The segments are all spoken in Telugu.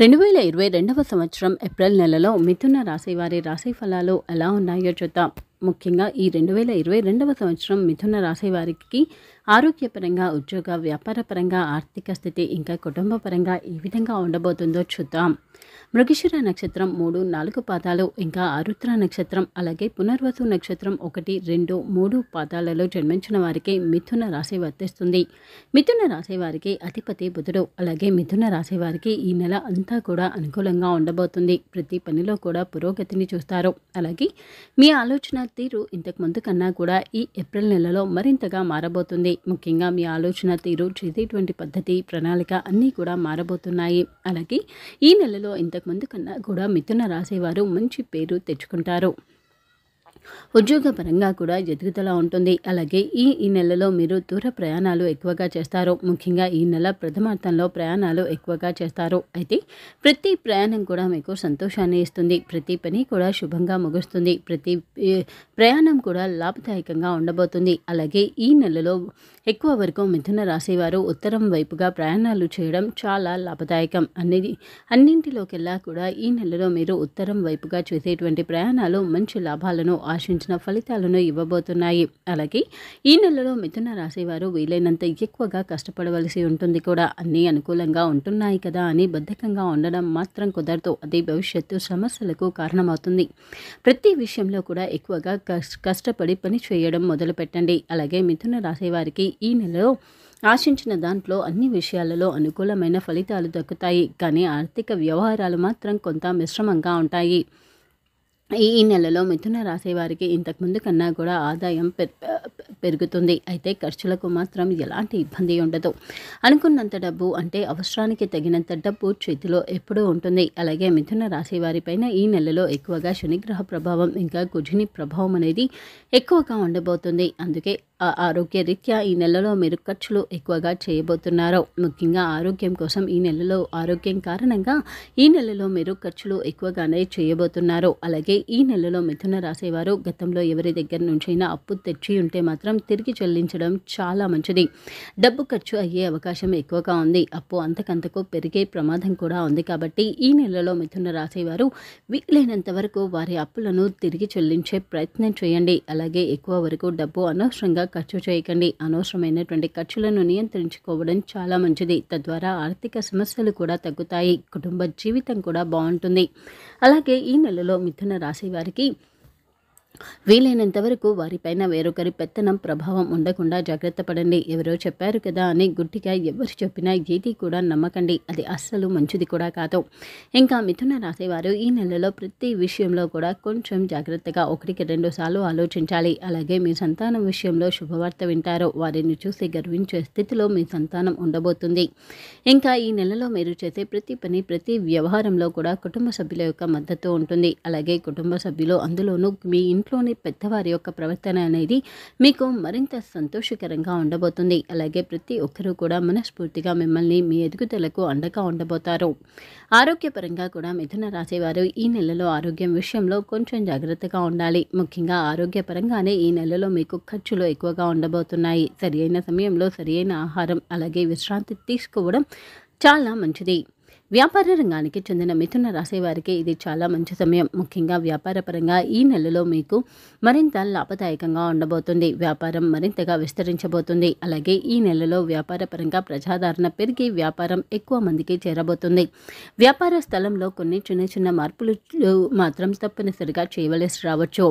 రెండు వేల ఇరవై రెండవ సంవత్సరం ఏప్రిల్ నెలలో మిథున రాశి వారి రాశి ఫలాలు ఎలా ఉన్నాయో చూద్దాం ముఖ్యంగా ఈ రెండు వేల ఇరవై రెండవ సంవత్సరం మిథున రాశి వారికి ఆరోగ్యపరంగా ఉద్యోగ వ్యాపారపరంగా ఆర్థిక స్థితి ఇంకా కుటుంబ పరంగా ఏ విధంగా ఉండబోతుందో చూద్దాం మృగశిర నక్షత్రం మూడు నాలుగు పాదాలు ఇంకా ఆరుద్ర నక్షత్రం అలాగే పునర్వసు నక్షత్రం ఒకటి రెండు మూడు పాదాలలో జన్మించిన వారికి మిథున రాశి వర్తిస్తుంది మిథున రాశి వారికి అధిపతి బుధుడు అలాగే మిథున రాశి వారికి ఈ నెల అంతా కూడా అనుకూలంగా ఉండబోతుంది ప్రతి పనిలో కూడా పురోగతిని చూస్తారు అలాగే మీ ఆలోచన తీరు ఇంతకు ముందు కన్నా కూడా ఈ ఏప్రిల్ నెలలో మరింతగా మారబోతుంది ముఖ్యంగా మీ ఆలోచన తీరు చేసేటువంటి పద్ధతి ప్రణాళిక అన్నీ కూడా మారబోతున్నాయి అలాగే ఈ నెలలో ఇంతకు ముందు కన్నా కూడా మిథున రాసేవారు మంచి పేరు తెచ్చుకుంటారు ఉద్యోగపరంగా కూడా ఎదుగుదల ఉంటుంది అలాగే ఈ ఈ నెలలో మీరు దూర ప్రయాణాలు ఎక్కువగా చేస్తారు ముఖ్యంగా ఈ నెల ప్రథమార్థంలో ప్రయాణాలు ఎక్కువగా చేస్తారు అయితే ప్రతి ప్రయాణం కూడా మీకు సంతోషాన్ని ఇస్తుంది ప్రతి పని కూడా శుభంగా ముగుస్తుంది ప్రతి ప్రయాణం కూడా లాభదాయకంగా ఉండబోతుంది అలాగే ఈ నెలలో ఎక్కువ వరకు మిథున రాశి వారు ఉత్తరం వైపుగా ప్రయాణాలు చేయడం చాలా లాభదాయకం అనేది అన్నింటిలోకెల్లా కూడా ఈ నెలలో మీరు ఉత్తరం వైపుగా చేసేటువంటి ప్రయాణాలు మంచి లాభాలను ఆశించిన ఫలితాలను ఇవ్వబోతున్నాయి అలాగే ఈ నెలలో మిథున వారు వీలైనంత ఎక్కువగా కష్టపడవలసి ఉంటుంది కూడా అన్నీ అనుకూలంగా ఉంటున్నాయి కదా అని బద్ధకంగా ఉండడం మాత్రం కుదరదు అది భవిష్యత్తు సమస్యలకు కారణమవుతుంది ప్రతి విషయంలో కూడా ఎక్కువగా కష్టపడి పని చేయడం మొదలుపెట్టండి అలాగే మిథున రాశి వారికి ఈ నెలలో ఆశించిన దాంట్లో అన్ని విషయాలలో అనుకూలమైన ఫలితాలు దక్కుతాయి కానీ ఆర్థిక వ్యవహారాలు మాత్రం కొంత మిశ్రమంగా ఉంటాయి ఈ నెలలో మిథున రాశి వారికి ఇంతకుముందు కన్నా కూడా ఆదాయం పెరుగుతుంది అయితే ఖర్చులకు మాత్రం ఎలాంటి ఇబ్బంది ఉండదు అనుకున్నంత డబ్బు అంటే అవసరానికి తగినంత డబ్బు చేతిలో ఎప్పుడూ ఉంటుంది అలాగే మిథున రాశి వారిపైన ఈ నెలలో ఎక్కువగా శనిగ్రహ ప్రభావం ఇంకా కుజిని ప్రభావం అనేది ఎక్కువగా ఉండబోతుంది అందుకే ఆరోగ్యరీత్యా ఈ నెలలో మీరు ఖర్చులు ఎక్కువగా చేయబోతున్నారు ముఖ్యంగా ఆరోగ్యం కోసం ఈ నెలలో ఆరోగ్యం కారణంగా ఈ నెలలో మీరు ఖర్చులు ఎక్కువగానే చేయబోతున్నారు అలాగే ఈ నెలలో మిథున రాసేవారు గతంలో ఎవరి దగ్గర నుంచైనా అప్పు తెచ్చి ఉంటే మాత్రం తిరిగి చెల్లించడం చాలా మంచిది డబ్బు ఖర్చు అయ్యే అవకాశం ఎక్కువగా ఉంది అప్పు అంతకంతకు పెరిగే ప్రమాదం కూడా ఉంది కాబట్టి ఈ నెలలో మిథున రాసేవారు వీలైనంత వరకు వారి అప్పులను తిరిగి చెల్లించే ప్రయత్నం చేయండి అలాగే ఎక్కువ వరకు డబ్బు అనవసరంగా ఖర్చు చేయకండి అనవసరమైనటువంటి ఖర్చులను నియంత్రించుకోవడం చాలా మంచిది తద్వారా ఆర్థిక సమస్యలు కూడా తగ్గుతాయి కుటుంబ జీవితం కూడా బాగుంటుంది అలాగే ఈ నెలలో మిథున రాశి వారికి వీలైనంత వరకు వారిపైన వేరొకరి పెత్తనం ప్రభావం ఉండకుండా జాగ్రత్త పడండి ఎవరో చెప్పారు కదా అని గుడ్డిగా ఎవరు చెప్పినా ఏది కూడా నమ్మకండి అది అస్సలు మంచిది కూడా కాదు ఇంకా మిథున రాశివారు ఈ నెలలో ప్రతి విషయంలో కూడా కొంచెం జాగ్రత్తగా ఒకటికి రెండు సార్లు ఆలోచించాలి అలాగే మీ సంతానం విషయంలో శుభవార్త వింటారో వారిని చూసి గర్వించే స్థితిలో మీ సంతానం ఉండబోతుంది ఇంకా ఈ నెలలో మీరు చేసే ప్రతి పని ప్రతి వ్యవహారంలో కూడా కుటుంబ సభ్యుల యొక్క మద్దతు ఉంటుంది అలాగే కుటుంబ సభ్యులు అందులోనూ మీ ఇంట్లోని కొంతమంది పెద్దవారి యొక్క ప్రవర్తన అనేది మీకు మరింత సంతోషకరంగా ఉండబోతుంది అలాగే ప్రతి ఒక్కరూ కూడా మనస్ఫూర్తిగా మిమ్మల్ని మీ ఎదుగుదలకు అండగా ఉండబోతారు ఆరోగ్యపరంగా కూడా మిథున రాశివారు ఈ నెలలో ఆరోగ్యం విషయంలో కొంచెం జాగ్రత్తగా ఉండాలి ముఖ్యంగా ఆరోగ్యపరంగానే ఈ నెలలో మీకు ఖర్చులు ఎక్కువగా ఉండబోతున్నాయి అయిన సమయంలో సరియైన ఆహారం అలాగే విశ్రాంతి తీసుకోవడం చాలా మంచిది వ్యాపార రంగానికి చెందిన మిథున రాసేవారికి వారికి ఇది చాలా మంచి సమయం ముఖ్యంగా వ్యాపారపరంగా ఈ నెలలో మీకు మరింత లాభదాయకంగా ఉండబోతుంది వ్యాపారం మరింతగా విస్తరించబోతుంది అలాగే ఈ నెలలో వ్యాపారపరంగా ప్రజాదరణ పెరిగి వ్యాపారం ఎక్కువ మందికి చేరబోతుంది వ్యాపార స్థలంలో కొన్ని చిన్న చిన్న మార్పులు మాత్రం తప్పనిసరిగా చేయవలసి రావచ్చు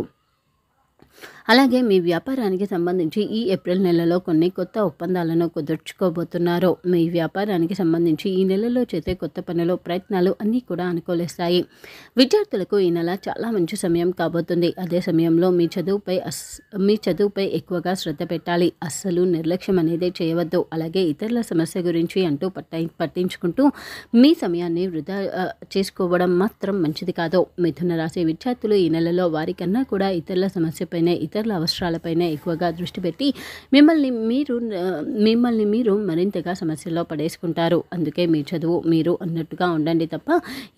అలాగే మీ వ్యాపారానికి సంబంధించి ఈ ఏప్రిల్ నెలలో కొన్ని కొత్త ఒప్పందాలను కుదుర్చుకోబోతున్నారు మీ వ్యాపారానికి సంబంధించి ఈ నెలలో చేసే కొత్త పనులు ప్రయత్నాలు అన్నీ కూడా అనుకూలిస్తాయి విద్యార్థులకు ఈ నెల చాలా మంచి సమయం కాబోతుంది అదే సమయంలో మీ చదువుపై అస్ మీ చదువుపై ఎక్కువగా శ్రద్ధ పెట్టాలి అస్సలు నిర్లక్ష్యం అనేది చేయవద్దు అలాగే ఇతరుల సమస్య గురించి అంటూ పట్ట పట్టించుకుంటూ మీ సమయాన్ని వృధా చేసుకోవడం మాత్రం మంచిది కాదు మిథున రాశి విద్యార్థులు ఈ నెలలో వారికన్నా కూడా ఇతరుల సమస్యపైనే ఇతర ఇతరుల అవసరాలపైన ఎక్కువగా దృష్టి పెట్టి మిమ్మల్ని మీరు మిమ్మల్ని మీరు మరింతగా సమస్యల్లో పడేసుకుంటారు అందుకే మీ చదువు మీరు అన్నట్టుగా ఉండండి తప్ప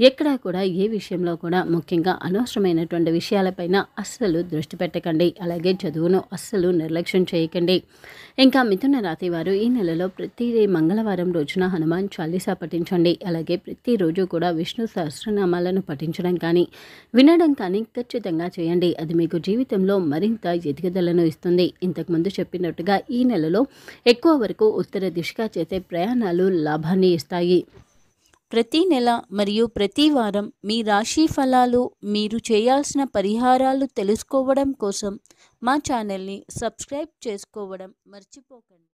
ఎక్కడా కూడా ఏ విషయంలో కూడా ముఖ్యంగా అనవసరమైనటువంటి విషయాలపైన అస్సలు దృష్టి పెట్టకండి అలాగే చదువును అస్సలు నిర్లక్ష్యం చేయకండి ఇంకా మిథున రాతి వారు ఈ నెలలో ప్రతి మంగళవారం రోజున హనుమాన్ చాలీసా పఠించండి అలాగే ప్రతిరోజు కూడా విష్ణు సహస్రనామాలను పఠించడం కానీ వినడం కానీ ఖచ్చితంగా చేయండి అది మీకు జీవితంలో మరింత ఆర్థిక ఎదుగుదలను ఇస్తుంది ఇంతకుముందు చెప్పినట్టుగా ఈ నెలలో ఎక్కువ వరకు ఉత్తర దిశగా చేసే ప్రయాణాలు లాభాన్ని ఇస్తాయి ప్రతి నెల మరియు ప్రతి వారం మీ రాశి ఫలాలు మీరు చేయాల్సిన పరిహారాలు తెలుసుకోవడం కోసం మా ఛానల్ని సబ్స్క్రైబ్ చేసుకోవడం మర్చిపోకండి